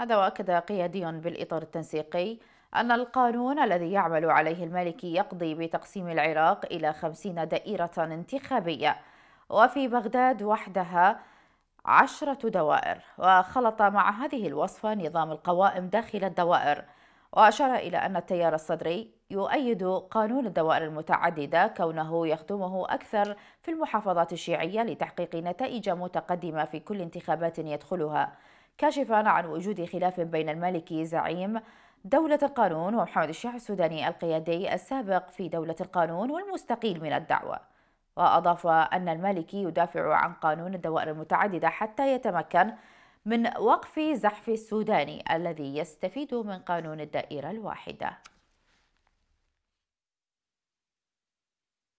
هذا وأكد قيادي بالإطار التنسيقي أن القانون الذي يعمل عليه المالكي يقضي بتقسيم العراق إلى خمسين دائرة انتخابية وفي بغداد وحدها عشرة دوائر وخلط مع هذه الوصفة نظام القوائم داخل الدوائر وأشار إلى أن التيار الصدري يؤيد قانون الدوائر المتعددة كونه يخدمه أكثر في المحافظات الشيعية لتحقيق نتائج متقدمة في كل انتخابات يدخلها كاشفا عن وجود خلاف بين المالكي زعيم دولة القانون ومحمد الشيخ السوداني القيادي السابق في دولة القانون والمستقيل من الدعوة وأضاف أن المالكي يدافع عن قانون الدوائر المتعددة حتى يتمكن من وقف زحف السوداني الذي يستفيد من قانون الدائرة الواحدة